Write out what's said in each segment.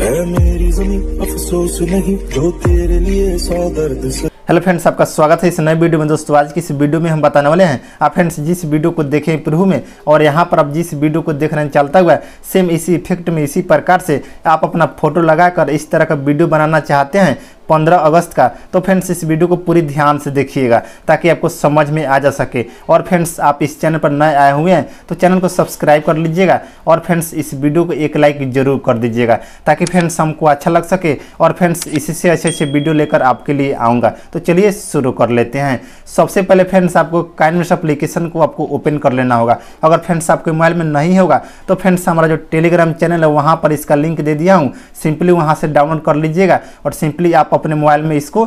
मेरी जमीन अफसोस नहीं जो तेरे लिए सौ दर्द हेलो फ्रेंड्स आपका स्वागत है इस नए वीडियो में दोस्तों आज की इस वीडियो में हम बताने वाले हैं आप फ्रेंड्स जिस वीडियो को देखें प्रभु में और यहाँ पर आप जिस वीडियो को देख रहे हैं चलता हुआ सेम इसी इफेक्ट में इसी प्रकार से आप अपना फोटो लगाकर इस तरह का वीडियो बनाना चाहते हैं पंद्रह अगस्त का तो फ्रेंड्स इस वीडियो को पूरी ध्यान से देखिएगा ताकि आपको समझ में आ जा सके और फ्रेंड्स आप इस चैनल पर नए आए हुए हैं तो चैनल को सब्सक्राइब कर लीजिएगा और फ्रेंड्स इस वीडियो को एक लाइक जरूर कर दीजिएगा ताकि फ्रेंड्स हमको अच्छा लग सके और फ्रेंड्स इसी से अच्छे अच्छे वीडियो लेकर आपके लिए आऊँगा तो चलिए शुरू कर लेते हैं सबसे पहले फ्रेंड्स आपको काइनमेस अप्लीकेशन को आपको ओपन कर लेना होगा अगर फ्रेंड्स आपके मोबाइल में नहीं होगा तो फ्रेंड्स हमारा जो टेलीग्राम चैनल है वहाँ पर इसका लिंक दे दिया हूँ सिंपली वहाँ से डाउनलोड कर लीजिएगा और सिंपली आप अपने मोबाइल में इसको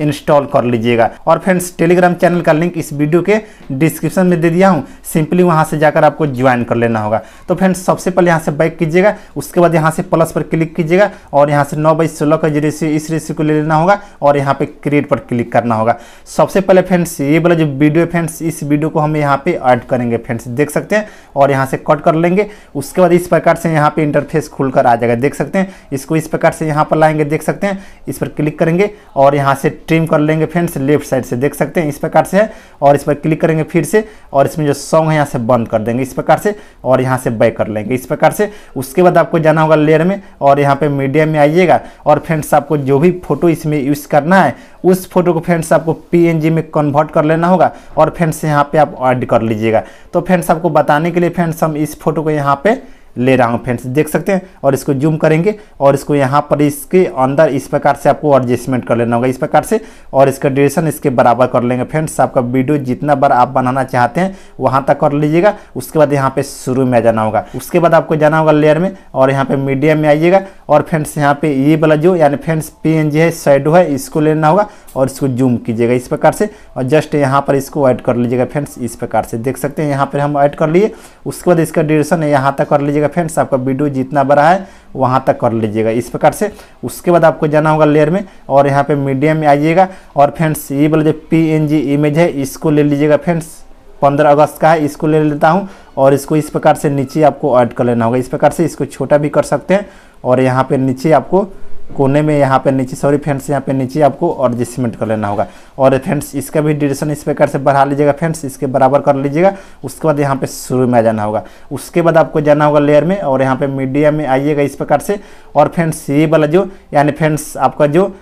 इंस्टॉल कर लीजिएगा और फ्रेंड्स टेलीग्राम चैनल का लिंक इस वीडियो के डिस्क्रिप्शन में दे दिया हूँ सिंपली वहाँ से जाकर आपको ज्वाइन कर लेना होगा तो फ्रेंड्स सबसे पहले यहाँ से बैक कीजिएगा उसके बाद यहाँ से प्लस पर क्लिक कीजिएगा और यहाँ से नौ बाई सोलह का रेशियो इस रेशियो को ले लेना होगा और यहाँ पर क्रिएट पर क्लिक करना होगा सबसे पहले फ्रेंड्स ये वाला जो वीडियो है फ्रेंड्स इस वीडियो को हम यहाँ पर ऐड करेंगे फ्रेंड्स देख सकते हैं और यहाँ से कट कर लेंगे उसके बाद इस प्रकार से यहाँ पर इंटरफेस खुलकर आ जाएगा देख सकते हैं इसको इस प्रकार से यहाँ पर लाएंगे देख सकते हैं इस पर क्लिक करेंगे और यहाँ से ट्रिम कर लेंगे फ्रेंड्स लेफ्ट साइड से देख सकते हैं इस प्रकार से है और इस पर क्लिक करेंगे फिर से और इसमें जो सॉन्ग है यहाँ से बंद कर देंगे इस प्रकार से और यहाँ से बैक कर लेंगे इस प्रकार से उसके बाद आपको जाना होगा लेयर में और यहाँ पर मीडियम में आइएगा और फ्रेंड्स आपको जो भी फोटो इसमें यूज़ करना है उस फोटो को फ्रेंड्स आपको पी में कन्वर्ट कर लेना होगा और फ्रेंड्स यहाँ पर आप ऐड कर लीजिएगा तो फ्रेंड्स आपको बताने के लिए फ्रेंड्स हम इस फोटो को यहाँ पर ले रहा हूँ फ्रेंड्स देख सकते हैं और इसको जूम करेंगे और इसको यहाँ पर इसके अंदर इस प्रकार से आपको एडजस्टमेंट कर लेना होगा इस प्रकार से और इसका ड्यूरेशन इसके बराबर कर लेंगे फ्रेंड्स आपका वीडियो जितना बार आप बनाना चाहते हैं वहाँ तक कर लीजिएगा उसके बाद यहाँ पर शुरू में आ जाना होगा उसके बाद आपको जाना होगा लेयर में और यहाँ पर मीडियम में आइएगा और फ्रेंड्स यहाँ पर ये वाला जो यानी फ्रेंड्स पी है शेडो है इसको लेना होगा और इसको जूम कीजिएगा इस प्रकार से और जस्ट यहाँ पर इसको ऐड कर लीजिएगा फ्रेंड्स इस प्रकार से देख सकते हैं यहाँ पर हम ऐड कर लिए उसके बाद इसका ड्यूरेशन यहाँ तक कर लीजिएगा लीजिएगा फ्रेंड्स आपका वीडियो जितना बड़ा है वहाँ तक कर लीजिएगा इस प्रकार से उसके बाद आपको जाना होगा लेयर में और यहाँ पे मीडियम में आइएगा और फ्रेंड्स ये वाला जो पी इमेज है इसको ले लीजिएगा फ्रेंड्स पंद्रह अगस्त का है इसको ले लेता हूँ और इसको इस प्रकार से नीचे आपको ऐड कर लेना होगा इस प्रकार से इसको छोटा भी कर सकते हैं और यहाँ पर नीचे आपको कोने में यहाँ पे नीचे सॉरी फ्रेंड्स यहाँ पे नीचे आपको और एडजस्टमेंट कर लेना होगा और फ्रेंड्स इसका भी ड्यूरेशन इस प्रकार से बढ़ा लीजिएगा फ्रेंड्स इसके बराबर कर लीजिएगा उसके बाद यहाँ पे शुरू में आ जाना होगा उसके बाद आपको जाना होगा लेयर में और यहाँ पे मीडिया में आइएगा इस प्रकार से और फ्रेंड्स ये वाला जो यानी फ्रेंड्स आपका जो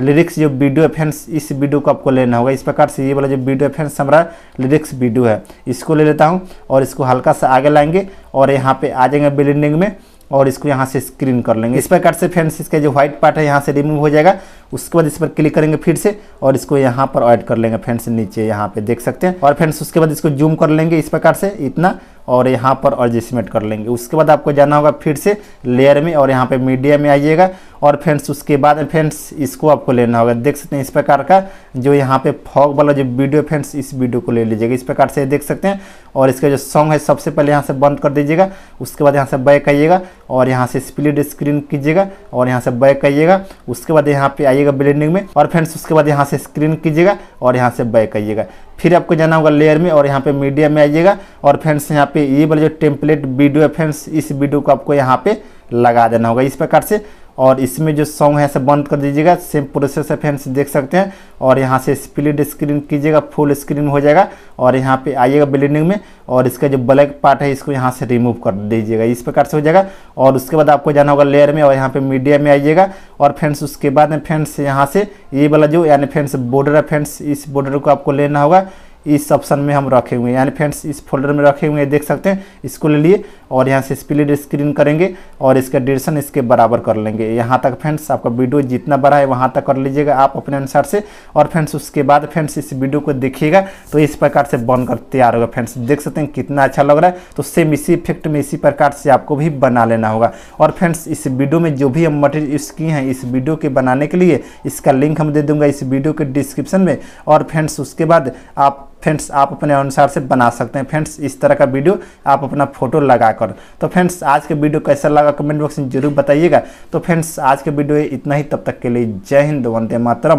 लिरिक्स जो वीडियो फ्रेंड्स इस वीडियो को आपको लेना होगा इस प्रकार से ये वाला जो वीडियो फ्रेंड्स हमारा लिरिक्स वीडियो है इसको ले लेता हूँ और इसको हल्का सा आगे लाएंगे और यहाँ पे आ जाएंगे बिल्डिंग में और इसको यहाँ से स्क्रीन कर लेंगे इस प्रकार से फ्रेंड्स इसके जो व्हाइट पार्ट है यहाँ से रिमूव हो जाएगा उसके बाद इस पर क्लिक करेंगे फिर से और इसको यहाँ पर ऐड कर लेंगे फ्रेंड्स नीचे यहाँ पे देख सकते हैं और फ्रेंड्स उसके बाद इसको जूम कर लेंगे इस प्रकार से इतना और यहाँ पर एडजस्टमेंट कर लेंगे उसके बाद आपको जाना होगा फिर से लेयर में और यहाँ पे मीडिया में आइएगा और फ्रेंड्स उसके बाद फ्रेंड्स इसको आपको लेना होगा देख सकते हैं इस प्रकार का जो यहाँ पे फॉग वाला जो वीडियो फ्रेंड्स इस वीडियो को ले लीजिएगा इस प्रकार से देख सकते हैं और इसका जो सॉन्ग है सबसे पहले यहाँ से बंद कर दीजिएगा उसके बाद यहाँ से बैक आइएगा और यहाँ से स्प्लिट स्क्रीन कीजिएगा और यहाँ से बैक आइएगा उसके बाद यहाँ पे आइएगा ब्लेंडिंग में और फ्रेंड्स उसके बाद यहाँ से स्क्रीन कीजिएगा और यहाँ से बैक आइएगा फिर आपको जाना होगा लेयर में और यहाँ पे मीडिया में आइएगा और फ्रेंड्स यहाँ पे ये वाला जो टेम्पलेट वीडियो है फ्रेंड्स इस वीडियो को आपको यहाँ पे लगा देना होगा इस प्रकार से और इसमें जो सॉन्ग है ऐसे बंद कर दीजिएगा सेम प्रोसेस है फ्रेंड्स देख सकते हैं और यहाँ से स्प्लिट स्क्रीन कीजिएगा फुल स्क्रीन हो जाएगा और यहाँ पे आइएगा ब्लेंडिंग में और इसका जो ब्लैक पार्ट है इसको यहाँ से रिमूव कर दीजिएगा इस प्रकार से हो जाएगा और उसके बाद आपको जाना होगा लेयर में और यहाँ पे मीडिया में आइएगा और फ्रेंड्स उसके बाद में फ्रेंड्स यहाँ से ये वाला जो यानी फ्रेंड्स बॉर्डर है फ्रेंड्स इस बॉर्डर को आपको लेना होगा इस ऑप्शन में हम रखे हुए हैं यानी फ्रेंड्स इस फोल्डर में रखे हुए हैं देख सकते हैं इसको ले लिए और यहाँ से स्प्लिट स्क्रीन करेंगे और इसका डिशन इसके बराबर कर लेंगे यहाँ तक फ्रेंड्स आपका वीडियो जितना बड़ा है वहाँ तक कर लीजिएगा आप अपने अनुसार से और फ्रेंड्स उसके बाद फ्रेंड्स इस वीडियो को देखिएगा तो इस प्रकार से बन कर तैयार होगा फ्रेंड्स देख सकते हैं कितना अच्छा लग रहा है तो सेम इसी इफेक्ट में इसी प्रकार से आपको भी बना लेना होगा और फ्रेंड्स इस वीडियो में जो भी हम मटेरियल यूज़ किए हैं इस वीडियो के बनाने के लिए इसका लिंक हम दे दूंगा इस वीडियो के डिस्क्रिप्शन में और फ्रेंड्स उसके बाद आप फ्रेंड्स आप अपने अनुसार से बना सकते हैं फ्रेंड्स इस तरह का वीडियो आप अपना फोटो लगा कर तो फ्रेंड्स आज के वीडियो कैसा लगा कमेंट बॉक्स में जरूर बताइएगा तो फ्रेंड्स आज के वीडियो इतना ही तब तक के लिए जय हिंद वंदे मातरम